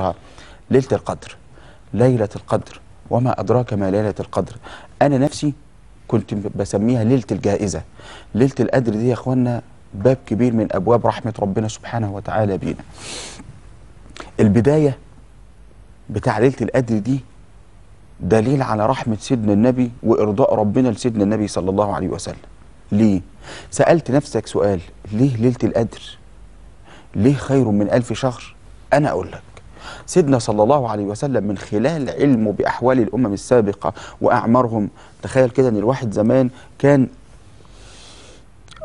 أخرى ليلة القدر ليلة القدر وما أدراك ما ليلة القدر أنا نفسي كنت بسميها ليلة الجائزة ليلة القدر دي يا أخوانا باب كبير من أبواب رحمة ربنا سبحانه وتعالى بينا البداية بتاع ليلة القدر دي دليل على رحمة سيدنا النبي وإرضاء ربنا لسيدنا النبي صلى الله عليه وسلم ليه؟ سألت نفسك سؤال ليه ليلة القدر؟ ليه خير من ألف شهر؟ أنا أقول لك سيدنا صلى الله عليه وسلم من خلال علمه بأحوال الأمم السابقة وأعمارهم تخيل كده أن الواحد زمان كان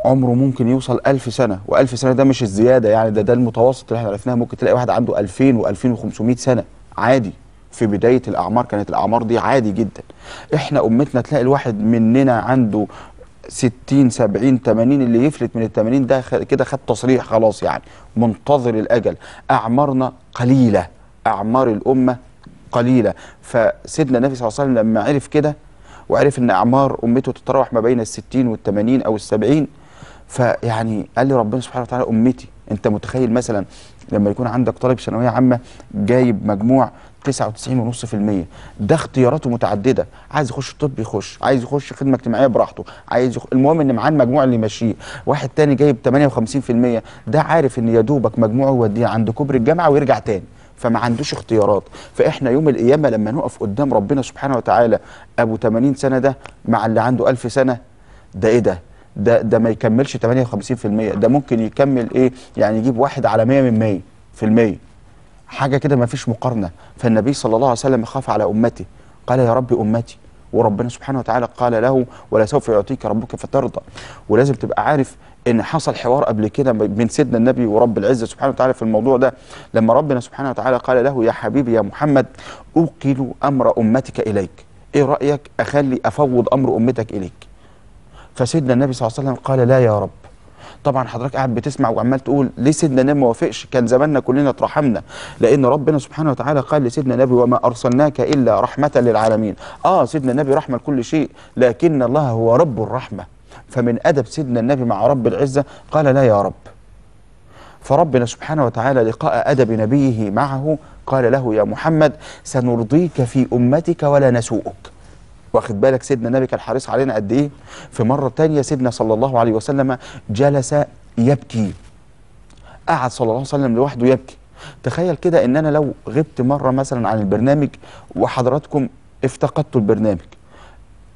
عمره ممكن يوصل ألف سنة وألف سنة ده مش الزيادة يعني ده ده المتوسط اللي احنا عرفناه ممكن تلاقي واحد عنده 2000 و2500 سنة عادي في بداية الأعمار كانت الأعمار دي عادي جدا احنا أمتنا تلاقي الواحد مننا عنده 60 70 80 اللي يفلت من ال 80 ده كده خد تصريح خلاص يعني منتظر الاجل اعمارنا قليلة أعمار الأمة قليلة فسيدنا النبي صلى الله عليه وسلم لما عرف كده وعرف أن أعمار أمته تتراوح ما بين الستين والثمانين أو السبعين فيعني قال لي ربنا سبحانه وتعالى أمتي انت متخيل مثلا لما يكون عندك طالب ثانويه عامه جايب مجموع 99.5% ده اختياراته متعدده عايز يخش طب يخش عايز يخش خدمه اجتماعيه براحته عايز يخ... المهم ان معاه المجموع اللي يمشيه واحد تاني جايب 58% ده عارف ان يا دوبك مجموعه يوديه عند كوبري الجامعه ويرجع تاني فما عندوش اختيارات فاحنا يوم القيامه لما نقف قدام ربنا سبحانه وتعالى ابو 80 سنه ده مع اللي عنده 1000 سنه ده ايه ده ده ده ما يكملش 58% ده ممكن يكمل ايه يعني يجيب واحد على 100 من 100% حاجه كده ما فيش مقارنه فالنبي صلى الله عليه وسلم خاف على امته قال يا ربي امتي وربنا سبحانه وتعالى قال له ولا سوف يعطيك ربك فترضى ولازم تبقى عارف ان حصل حوار قبل كده بين سيدنا النبي ورب العزه سبحانه وتعالى في الموضوع ده لما ربنا سبحانه وتعالى قال له يا حبيبي يا محمد اوكل امر امتك اليك ايه رايك اخلي افوض امر امتك اليك فسيدنا النبي صلى الله عليه وسلم قال لا يا رب طبعا حضرتك قاعد بتسمع وعمال تقول ليه سيدنا النبي ما وافقش كان زماننا كلنا اترحمنا لان ربنا سبحانه وتعالى قال لسيدنا النبي وما ارسلناك الا رحمه للعالمين اه سيدنا النبي رحمه لكل شيء لكن الله هو رب الرحمه فمن ادب سيدنا النبي مع رب العزه قال لا يا رب فربنا سبحانه وتعالى لقاء ادب نبيه معه قال له يا محمد سنرضيك في امتك ولا نسوءك واخد بالك سيدنا النبي كان حريص علينا قد ايه في مره تانية سيدنا صلى الله عليه وسلم جلس يبكي قعد صلى الله عليه وسلم لوحده يبكي تخيل كده ان انا لو غبت مره مثلا عن البرنامج وحضراتكم افتقدتوا البرنامج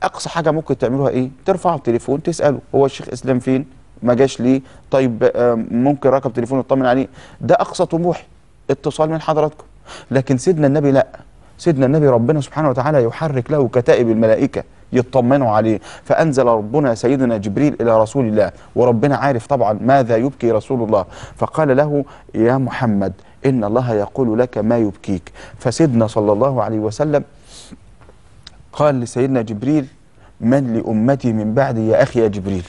اقصى حاجه ممكن تعملوها ايه ترفعوا التليفون تساله هو الشيخ اسلام فين ما جاش ليه طيب آه، ممكن رقم تليفون اطمن عليه ده اقصى طموحي اتصال من حضراتكم لكن سيدنا النبي لا سيدنا النبي ربنا سبحانه وتعالى يحرك له كتائب الملائكة يطمنوا عليه فأنزل ربنا سيدنا جبريل إلى رسول الله وربنا عارف طبعا ماذا يبكي رسول الله فقال له يا محمد إن الله يقول لك ما يبكيك فسيدنا صلى الله عليه وسلم قال لسيدنا جبريل من لأمتي من بعدي يا أخي يا جبريل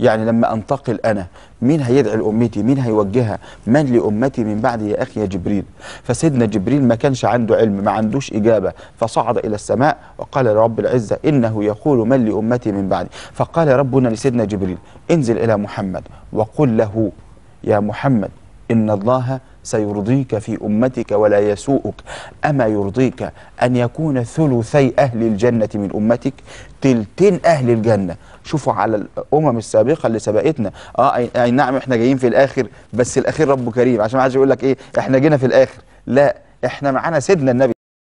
يعني لما أنتقل أنا مين هيدعي لأمتي مين هيوجهها من لأمتي من بعد يا أخي يا جبريل فسيدنا جبريل ما كانش عنده علم ما عندوش إجابة فصعد إلى السماء وقال لرب العزة إنه يقول من لأمتي من بعدي فقال ربنا لسيدنا جبريل انزل إلى محمد وقل له يا محمد إن الله سيرضيك في أمتك ولا يسوءك أما يرضيك أن يكون ثلثي أهل الجنة من أمتك تلتين أهل الجنة شوفوا على الأمم السابقة اللي سبقتنا آه أي نعم إحنا جايين في الآخر بس الأخير رب كريم عشان ما عادش يقول لك إيه إحنا جينا في الآخر لا إحنا معانا سيدنا النبي